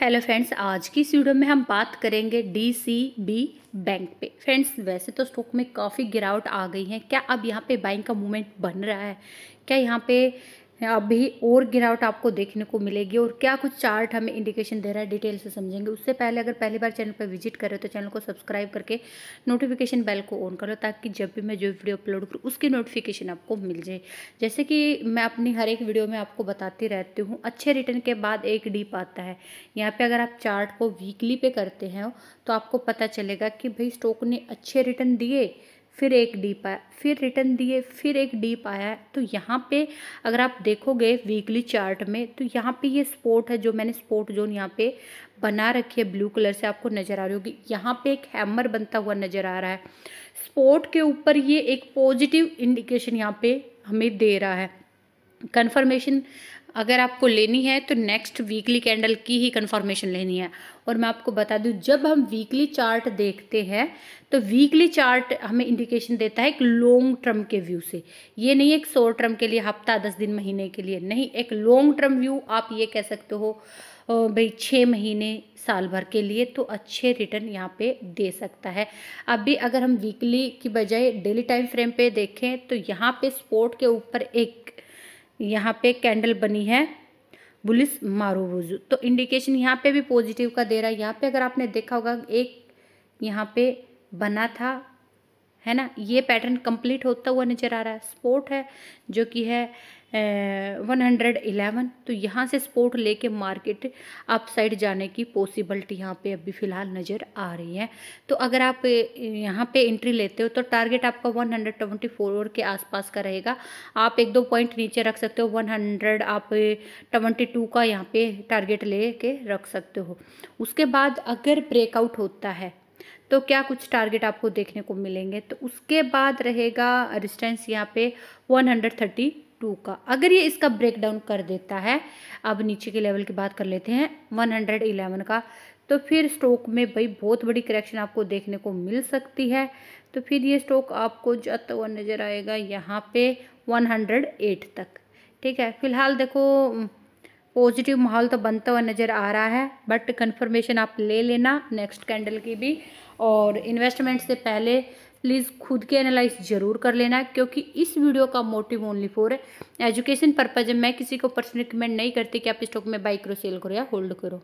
hello friends आज की इस वीडियो में हम बात करेंगे डीसीबी बैंक पे फ्रेंड्स वैसे तो स्टॉक में काफ़ी गिरावट आ गई है क्या अब यहाँ पे बाइंग का मूवमेंट बन रहा है क्या यहाँ पे अभी और गिरावट आपको देखने को मिलेगी और क्या कुछ चार्ट हमें इंडिकेशन दे रहा है डिटेल से समझेंगे उससे पहले अगर पहली बार चैनल पर विजिट करें तो चैनल को सब्सक्राइब करके नोटिफिकेशन बेल को ऑन करो ताकि जब भी मैं जो वीडियो अपलोड करूँ उसकी नोटिफिकेशन आपको मिल जाए जैसे कि मैं अपनी हर एक वीडियो में आपको बताती रहती हूँ अच्छे रिटर्न के बाद एक डीप आता है यहाँ पर अगर आप चार्ट को वीकली पे करते हैं तो आपको पता चलेगा कि भाई स्टॉक ने अच्छे रिटर्न दिए फिर एक डीप आया फिर रिटर्न दिए फिर एक डीप आया तो यहाँ पे अगर आप देखोगे वीकली चार्ट में तो यहाँ पे ये स्पोर्ट है जो मैंने स्पोर्ट जोन यहाँ पे बना रखी है ब्लू कलर से आपको नज़र आ रही होगी यहाँ पे एक हैमर बनता हुआ नज़र आ रहा है स्पोर्ट के ऊपर ये एक पॉजिटिव इंडिकेशन यहाँ पे हमें दे रहा है कन्फर्मेशन अगर आपको लेनी है तो नेक्स्ट वीकली कैंडल की ही कन्फर्मेशन लेनी है और मैं आपको बता दूं जब हम वीकली चार्ट देखते हैं तो वीकली चार्ट हमें इंडिकेशन देता है एक लॉन्ग टर्म के व्यू से ये नहीं एक शॉर्ट टर्म के लिए हफ्ता दस दिन महीने के लिए नहीं एक लॉन्ग टर्म व्यू आप ये कह सकते हो भाई छः महीने साल भर के लिए तो अच्छे रिटर्न यहाँ पे दे सकता है अभी अगर हम वीकली की बजाय डेली टाइम फ्रेम पे देखें तो यहाँ पे स्पोर्ट के ऊपर एक यहाँ पे कैंडल बनी है बुलिस मारूबुजू तो इंडिकेशन यहाँ पे भी पॉजिटिव का दे रहा है यहाँ पे अगर आपने देखा होगा एक यहाँ पे बना था है ना ये पैटर्न कंप्लीट होता हुआ नज़र आ रहा है स्पोर्ट है जो कि है वन हंड्रेड एलेवन तो यहाँ से स्पोर्ट लेके मार्केट अप साइड जाने की पॉसिबिलिटी यहाँ पे अभी फ़िलहाल नज़र आ रही है तो अगर आप यहाँ पे एंट्री लेते हो तो टारगेट आपका वन हंड्रेड ट्वेंटी फोर के आसपास का रहेगा आप एक दो पॉइंट नीचे रख सकते हो वन हंड्रेड आप ट्वेंटी टू का यहाँ पे टारगेट ले रख सकते हो उसके बाद अगर ब्रेकआउट होता है तो क्या कुछ टारगेट आपको देखने को मिलेंगे तो उसके बाद रहेगा रिस्टेंस यहाँ पे 132 का अगर ये इसका ब्रेक डाउन कर देता है अब नीचे के लेवल की बात कर लेते हैं 111 का तो फिर स्टॉक में भाई बहुत बड़ी करेक्शन आपको देखने को मिल सकती है तो फिर ये स्टॉक आपको जाता हुआ नज़र आएगा यहाँ पे 108 तक ठीक है फिलहाल देखो पॉजिटिव माहौल तो बनता हुआ नज़र आ रहा है बट कन्फर्मेशन आप ले लेना नेक्स्ट कैंडल की भी और इन्वेस्टमेंट से पहले प्लीज़ खुद के एनालाइज ज़रूर कर लेना क्योंकि इस वीडियो का motive only for education purpose मैं किसी को पर्सनल रिकमेंड नहीं करती कि आप स्टॉक में बाई करो सेल करो या होल्ड करो